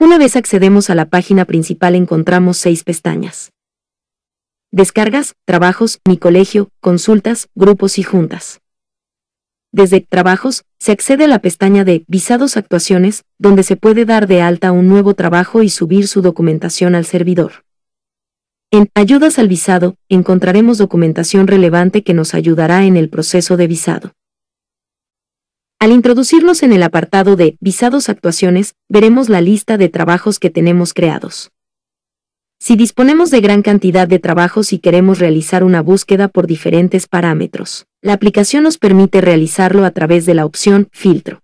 Una vez accedemos a la página principal encontramos seis pestañas. Descargas, trabajos, mi colegio, consultas, grupos y juntas. Desde Trabajos, se accede a la pestaña de Visados Actuaciones, donde se puede dar de alta un nuevo trabajo y subir su documentación al servidor. En Ayudas al visado, encontraremos documentación relevante que nos ayudará en el proceso de visado. Al introducirnos en el apartado de Visados Actuaciones, veremos la lista de trabajos que tenemos creados. Si disponemos de gran cantidad de trabajos y queremos realizar una búsqueda por diferentes parámetros, la aplicación nos permite realizarlo a través de la opción Filtro.